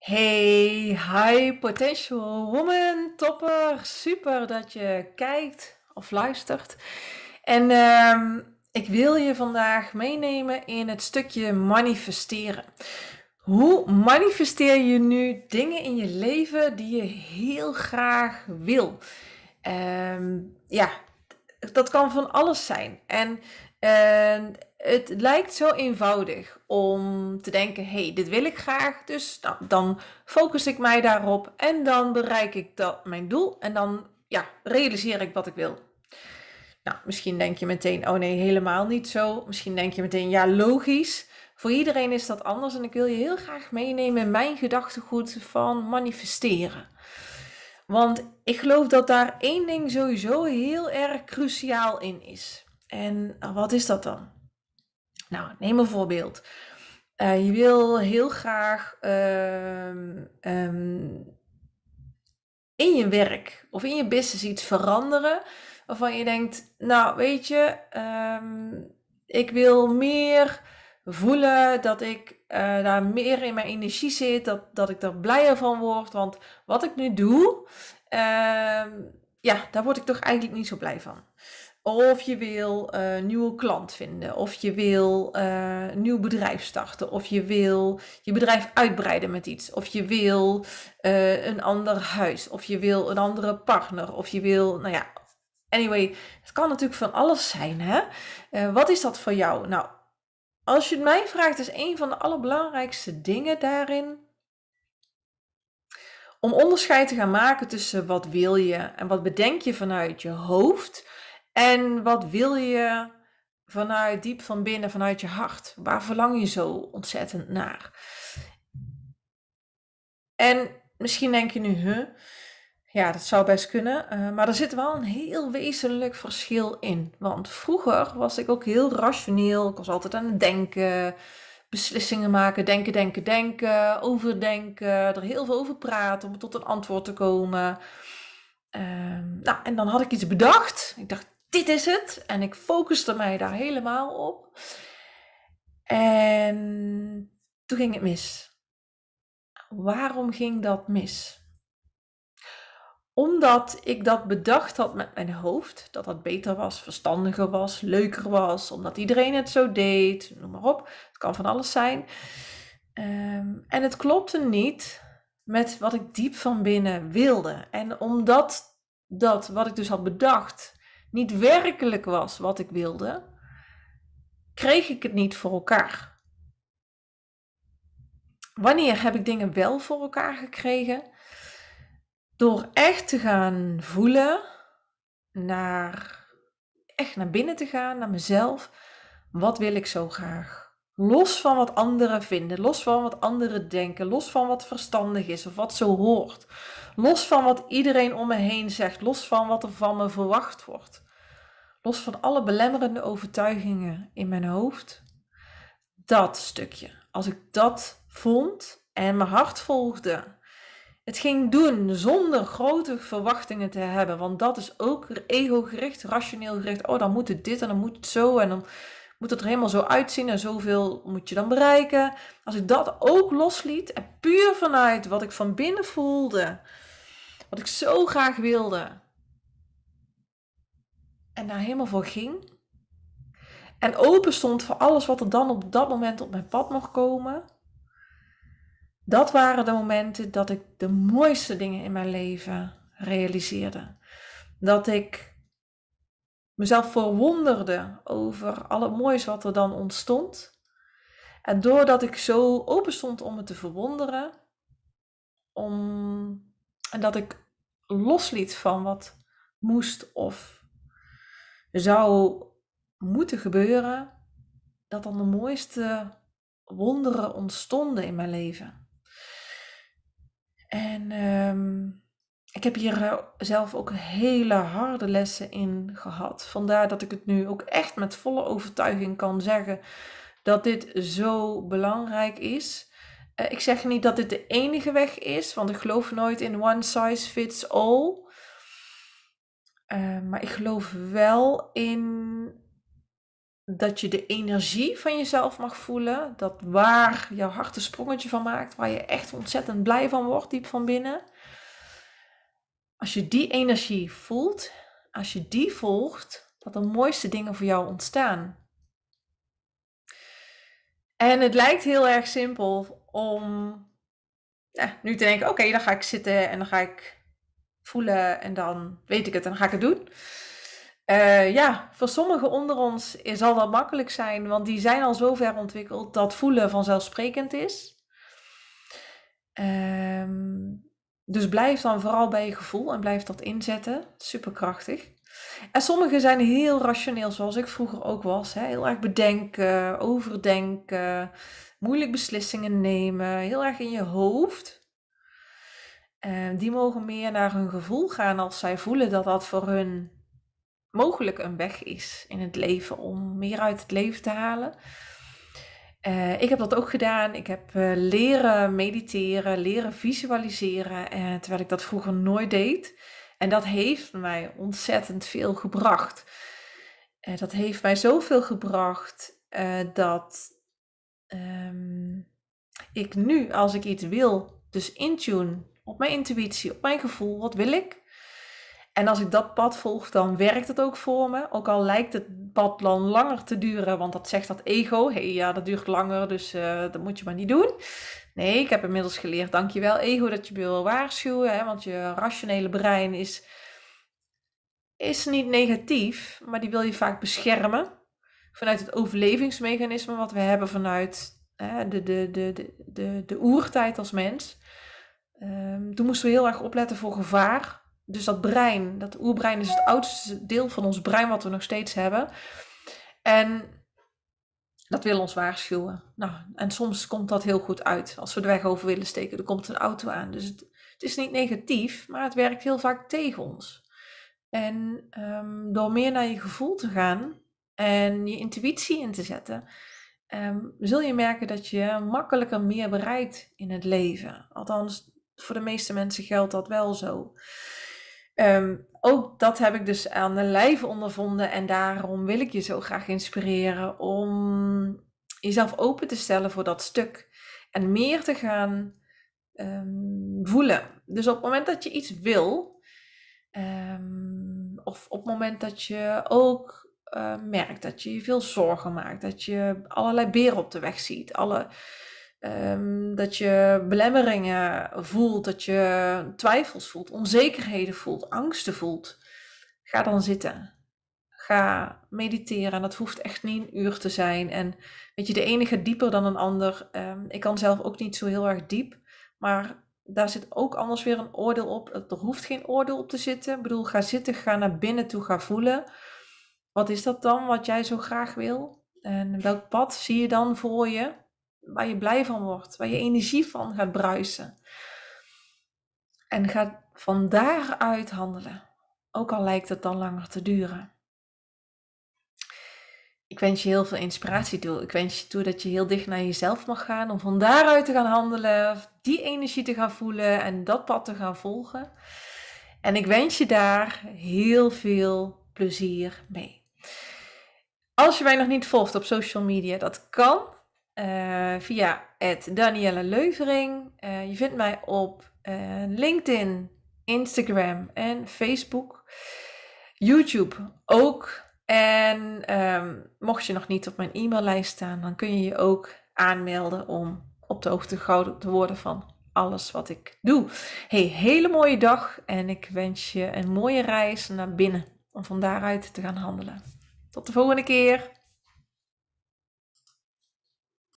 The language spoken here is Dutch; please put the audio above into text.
Hey, hi potential woman, topper, super dat je kijkt of luistert. En ehm, ik wil je vandaag meenemen in het stukje manifesteren. Hoe manifesteer je nu dingen in je leven die je heel graag wil? Ehm, ja, dat kan van alles zijn. En en het lijkt zo eenvoudig om te denken: hé, hey, dit wil ik graag, dus nou, dan focus ik mij daarop en dan bereik ik dat, mijn doel en dan ja, realiseer ik wat ik wil. Nou, misschien denk je meteen: oh nee, helemaal niet zo. Misschien denk je meteen: ja, logisch. Voor iedereen is dat anders en ik wil je heel graag meenemen in mijn gedachtegoed van manifesteren. Want ik geloof dat daar één ding sowieso heel erg cruciaal in is. En wat is dat dan? Nou, neem een voorbeeld. Eh, je wil heel graag ehm, ehm, in je werk of in je business iets veranderen. Waarvan je denkt, nou weet je, ehm, ik wil meer voelen dat ik eh, daar meer in mijn energie zit. Dat, dat ik daar blijer van word. Want wat ik nu doe, ja, daar word ik toch eigenlijk niet zo blij van. Of je wil een eh, nieuwe klant vinden, of je wil een eh, nieuw bedrijf starten, of je wil je bedrijf uitbreiden met iets, of je wil eh, een ander huis, of je wil een andere partner, of je wil, nou ja, anyway, het kan natuurlijk van alles zijn. Hè? wat is dat voor jou? Nou, als je het mij vraagt, is een van de allerbelangrijkste dingen daarin om onderscheid te gaan maken tussen wat wil je en wat bedenk je vanuit je hoofd en wat wil je vanuit diep van binnen, vanuit je hart? Waar verlang je zo ontzettend naar? En misschien denk je nu, huh, ja, dat zou best kunnen. Eh, maar er zit wel een heel wezenlijk verschil in. Want vroeger was ik ook heel rationeel. Ik was altijd aan het denken, beslissingen maken, denken, denken, denken, overdenken. Er heel veel over praten om tot een antwoord te komen. Ehm, nou, en dan had ik iets bedacht. Ik dacht, dit is het. En ik focuste mij daar helemaal op. En toen ging het mis. Waarom ging dat mis? Omdat ik dat bedacht had met mijn hoofd, dat dat beter was, verstandiger was, leuker was, omdat iedereen het zo deed, noem maar op. Het kan van alles zijn. Ehm, en het klopte niet met wat ik diep van binnen wilde. En omdat dat wat ik dus had bedacht niet werkelijk was wat ik wilde, kreeg ik het niet voor elkaar. Wanneer heb ik dingen wel voor elkaar gekregen? Door echt te gaan voelen, naar, echt naar binnen te gaan, naar mezelf. Wat wil ik zo graag? Los van wat anderen vinden, los van wat anderen denken, los van wat verstandig is of wat zo hoort. Los van wat iedereen om me heen zegt, los van wat er van me verwacht wordt. Los van alle belemmerende overtuigingen in mijn hoofd. Dat stukje. Als ik dat vond en mijn hart volgde. Het ging doen zonder grote verwachtingen te hebben. Want dat is ook ego-gericht, rationeel gericht. Oh, dan moet het dit en dan moet het zo. En dan moet het er helemaal zo uitzien en zoveel moet je dan bereiken. Als ik dat ook losliet en puur vanuit wat ik van binnen voelde, wat ik zo graag wilde, en daar helemaal voor ging. En open stond voor alles wat er dan op dat moment op mijn pad mocht komen. Dat waren de momenten dat ik de mooiste dingen in mijn leven realiseerde. Dat ik mezelf verwonderde over al het moois wat er dan ontstond. En doordat ik zo open stond om me te verwonderen, om, en dat ik losliet van wat moest of zou moeten gebeuren, dat dan de mooiste wonderen ontstonden in mijn leven. En um, ik heb hier eh, zelf ook hele harde lessen in gehad. Vandaar dat ik het nu ook echt met volle overtuiging kan zeggen dat dit zo belangrijk is. Eh, ik zeg niet dat dit de enige weg is, want ik geloof nooit in one size fits all. Eh, maar ik geloof wel in dat je de energie van jezelf mag voelen. Dat waar jouw hart een sprongetje van maakt, waar je echt ontzettend blij van wordt, diep van binnen. Als je die energie voelt, als je die volgt, dat de mooiste dingen voor jou ontstaan. En het lijkt heel erg simpel om ja, nu te denken: oké, dan ga ik zitten en dan ga ik voelen en dan weet ik het en dan ga ik het doen. Eh, ja, voor sommigen onder ons zal dat makkelijk zijn, want die zijn al zo ver ontwikkeld dat voelen vanzelfsprekend is. Um, dus blijf dan vooral bij je gevoel en blijf dat inzetten. Superkrachtig. En sommigen zijn heel rationeel, zoals ik vroeger ook was. Hè? Heel erg bedenken, overdenken, moeilijk beslissingen nemen, heel erg in je hoofd. die mogen meer naar hun gevoel gaan als zij voelen dat dat voor hun mogelijk een weg is in het leven om meer uit het leven te halen. Eh, ik heb dat ook gedaan. Ik heb eh, leren mediteren, leren visualiseren, eh, terwijl ik dat vroeger nooit deed. En dat heeft mij ontzettend veel gebracht. dat heeft mij zoveel gebracht dat ehm, ik nu, als ik iets wil, dus intune op mijn intuïtie, op mijn gevoel, wat wil ik? En als ik dat pad volg, dan werkt het ook voor me. Ook al lijkt het pad dan langer te duren, want dat zegt dat ego. Hé, ja, dat duurt langer, dus eh, dat moet je maar niet doen. Nee, ik heb inmiddels geleerd, dankjewel ego, dat je wil waarschuwen. Hè, want je rationele brein is, is niet negatief, maar die wil je vaak beschermen. Vanuit het overlevingsmechanisme wat we hebben vanuit hè, de, de, de, de, de, de oertijd als mens. Ehm, toen moesten we heel erg opletten voor gevaar dus dat brein, dat oerbrein is het oudste deel van ons brein wat we nog steeds hebben. En dat wil ons waarschuwen. Nou, en soms komt dat heel goed uit. Als we de weg over willen steken, er komt een auto aan. Dus het, is niet negatief, maar het werkt heel vaak tegen ons. En ehm, door meer naar je gevoel te gaan en je intuïtie in te zetten, ehm, zul je merken dat je makkelijker meer bereikt in het leven. Althans, voor de meeste mensen geldt dat wel zo. Ehm, ook dat heb ik dus aan de lijf ondervonden en daarom wil ik je zo graag inspireren om jezelf open te stellen voor dat stuk en meer te gaan ehm, voelen. Dus op het moment dat je iets wil, ehm, of op het moment dat je ook eh, merkt dat je je veel zorgen maakt, dat je allerlei beren op de weg ziet, alle Ehm, dat je belemmeringen voelt, dat je twijfels voelt, onzekerheden voelt, angsten voelt. Ga dan zitten. Ga mediteren. En dat hoeft echt niet een uur te zijn. En weet je, de ene gaat dieper dan een ander. Ehm, ik kan zelf ook niet zo heel erg diep. Maar daar zit ook anders weer een oordeel op. Er hoeft geen oordeel op te zitten. Ik bedoel, ga zitten, ga naar binnen toe, ga voelen. Wat is dat dan wat jij zo graag wil? En welk pad zie je dan voor je? waar je blij van wordt, waar je energie van gaat bruisen. En ga van daaruit handelen, ook al lijkt het dan langer te duren. Ik wens je heel veel inspiratie toe. Ik wens je toe dat je heel dicht naar jezelf mag gaan om van daaruit te gaan handelen, die energie te gaan voelen en dat pad te gaan volgen. En ik wens je daar heel veel plezier mee. Als je mij nog niet volgt op social media, dat kan. Eh, via Danielle Leuvering. Eh, je vindt mij op eh, LinkedIn, Instagram en Facebook. YouTube ook. En ehm, mocht je nog niet op mijn e-maillijst staan, dan kun je je ook aanmelden om op de hoogte te worden van alles wat ik doe. Hey, hele mooie dag en ik wens je een mooie reis naar binnen om van daaruit te gaan handelen. Tot de volgende keer.